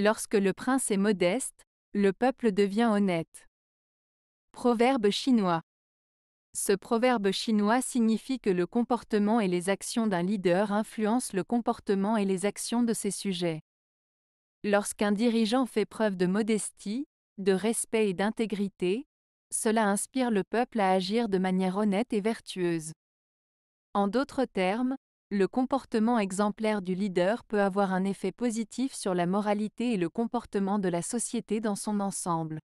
Lorsque le prince est modeste, le peuple devient honnête. Proverbe chinois. Ce proverbe chinois signifie que le comportement et les actions d'un leader influencent le comportement et les actions de ses sujets. Lorsqu'un dirigeant fait preuve de modestie, de respect et d'intégrité, cela inspire le peuple à agir de manière honnête et vertueuse. En d'autres termes, le comportement exemplaire du leader peut avoir un effet positif sur la moralité et le comportement de la société dans son ensemble.